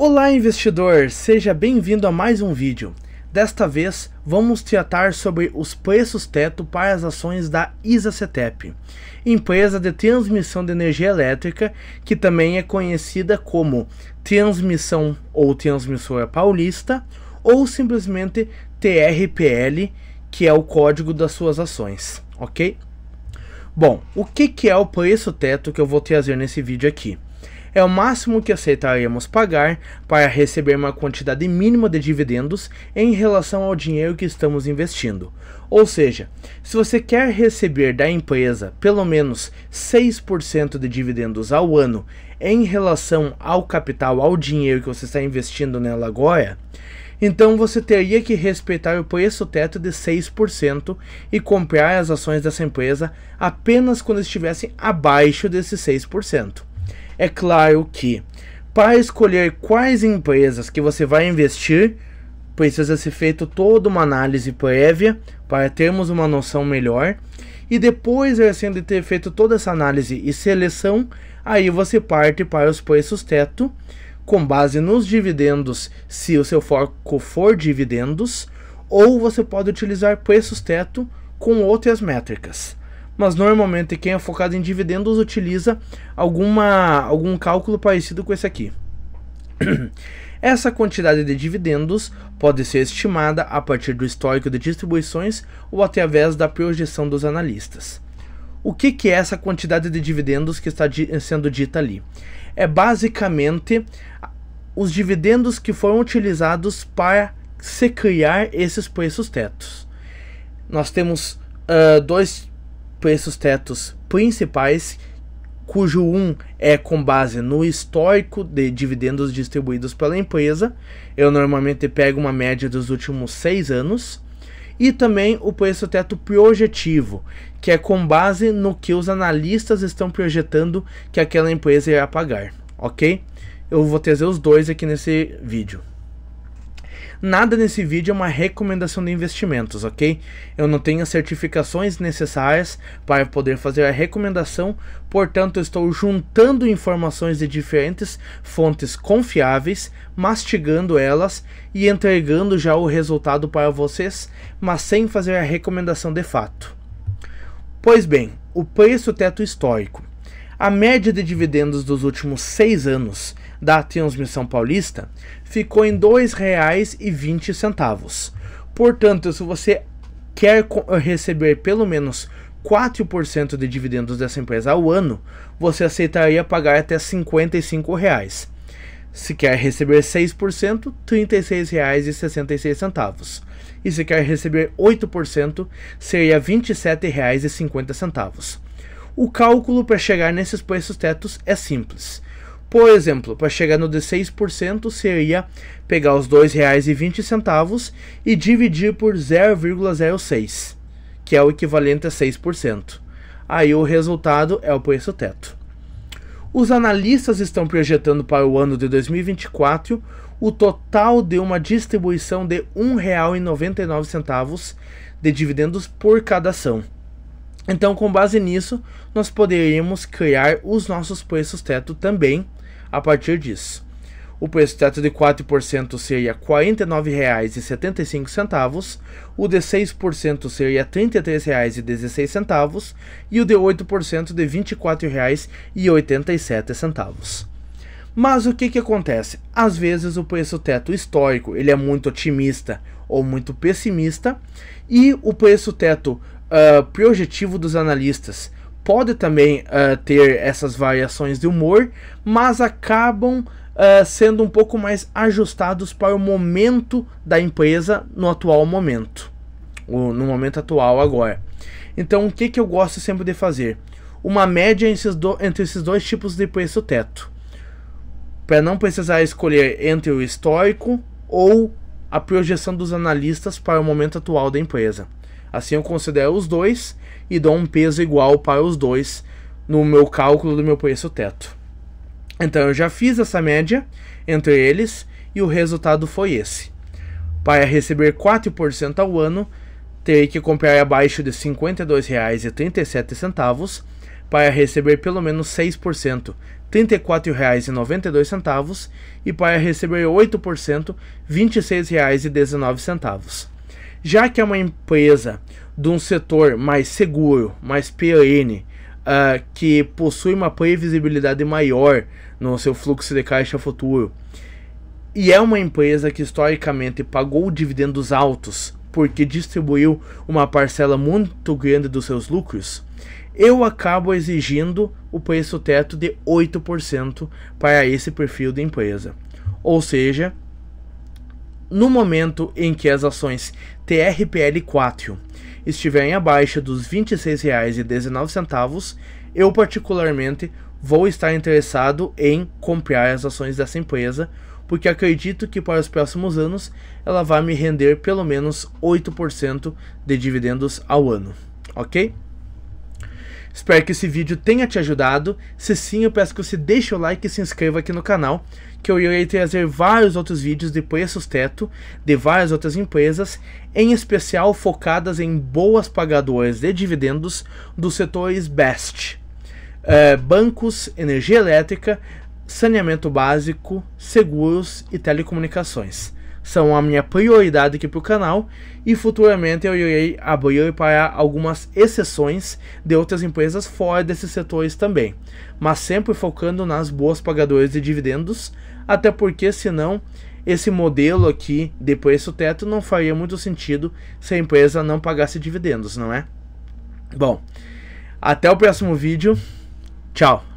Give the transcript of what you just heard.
Olá investidor, seja bem-vindo a mais um vídeo. Desta vez, vamos tratar sobre os preços teto para as ações da ISACETEP, empresa de transmissão de energia elétrica, que também é conhecida como Transmissão ou Transmissora Paulista, ou simplesmente TRPL, que é o código das suas ações, ok? Bom, o que, que é o preço teto que eu vou trazer nesse vídeo aqui? é o máximo que aceitaremos pagar para receber uma quantidade mínima de dividendos em relação ao dinheiro que estamos investindo. Ou seja, se você quer receber da empresa pelo menos 6% de dividendos ao ano em relação ao capital, ao dinheiro que você está investindo nela agora, então você teria que respeitar o preço teto de 6% e comprar as ações dessa empresa apenas quando estivessem abaixo desse 6%. É claro que para escolher quais empresas que você vai investir, precisa ser feito toda uma análise prévia para termos uma noção melhor. E depois, assim de ter feito toda essa análise e seleção, aí você parte para os preços teto, com base nos dividendos, se o seu foco for dividendos, ou você pode utilizar preços teto com outras métricas mas normalmente quem é focado em dividendos utiliza alguma, algum cálculo parecido com esse aqui. Essa quantidade de dividendos pode ser estimada a partir do histórico de distribuições ou através da projeção dos analistas. O que, que é essa quantidade de dividendos que está di sendo dita ali? É basicamente os dividendos que foram utilizados para se criar esses preços tetos. Nós temos uh, dois preços tetos principais, cujo um é com base no histórico de dividendos distribuídos pela empresa. Eu normalmente pego uma média dos últimos seis anos. E também o preço teto projetivo, que é com base no que os analistas estão projetando que aquela empresa irá pagar, ok? Eu vou trazer os dois aqui nesse vídeo. Nada nesse vídeo é uma recomendação de investimentos, ok? Eu não tenho as certificações necessárias para poder fazer a recomendação, portanto, estou juntando informações de diferentes fontes confiáveis, mastigando elas e entregando já o resultado para vocês, mas sem fazer a recomendação de fato. Pois bem, o preço teto histórico. A média de dividendos dos últimos seis anos da Transmissão Paulista ficou em R$ 2,20. Portanto, se você quer eh, receber pelo menos 4% de dividendos dessa empresa ao ano, você aceitaria pagar até R$ 55. Reais. Se quer receber 6%, R$ 36,66. E se quer receber 8%, seria R$ 27,50. O cálculo para chegar nesses preços tetos é simples. Por exemplo, para chegar no de 6% seria pegar os R$ 2,20 e dividir por 0,06, que é o equivalente a 6%. Aí o resultado é o preço teto. Os analistas estão projetando para o ano de 2024 o total de uma distribuição de R$ 1,99 de dividendos por cada ação. Então, com base nisso, nós poderíamos criar os nossos preços teto também a partir disso. O preço teto de 4% seria R$ 49,75, o de 6% seria R$ 33,16 e o de 8% de R$ 24,87. Mas o que, que acontece? Às vezes o preço teto histórico ele é muito otimista ou muito pessimista e o preço teto uh, ah, projetivo dos analistas. Pode também uh, ter essas variações de humor, mas acabam uh, sendo um pouco mais ajustados para o momento da empresa no atual momento. no momento atual agora. Então o que, que eu gosto sempre de fazer? Uma média esses do, entre esses dois tipos de preço teto. Para não precisar escolher entre o histórico ou a projeção dos analistas para o momento atual da empresa. Assim eu considero os dois e dou um peso igual para os dois no meu cálculo do meu preço teto. Então eu já fiz essa média entre eles e o resultado foi esse. Para receber 4% ao ano, terei que comprar abaixo de R$ 52,37 para receber pelo menos 6%, R$ 34,92 e para receber 8%, R$ 26,19. Já que é uma empresa de um setor mais seguro, mais perene, uh, ah, que possui uma previsibilidade maior no seu fluxo de caixa futuro, e é uma empresa que historicamente pagou dividendos altos porque distribuiu uma parcela muito grande dos seus lucros, eu acabo exigindo o preço teto de 8% para esse perfil de empresa. Ou seja, no momento em que as ações TRPL4 estiverem abaixo dos R$ 26,19, eu particularmente vou estar interessado em comprar as ações dessa empresa, porque acredito que para os próximos anos ela vai me render pelo menos 8% de dividendos ao ano, ok? Espero que esse vídeo tenha te ajudado. Se sim, eu peço que você deixe o like e se inscreva aqui no canal, que eu irei trazer vários outros vídeos de preços teto de várias outras empresas, em especial focadas em boas pagadoras de dividendos dos setores BEST. É, bancos, energia elétrica, saneamento básico, seguros e telecomunicações são a minha prioridade aqui para o canal e futuramente eu irei abrir para algumas exceções de outras empresas fora desses setores também, mas sempre focando nas boas pagadoras de dividendos, até porque senão esse modelo aqui de preço teto não faria muito sentido se a empresa não pagasse dividendos, não é? Bom, até o próximo vídeo, tchau!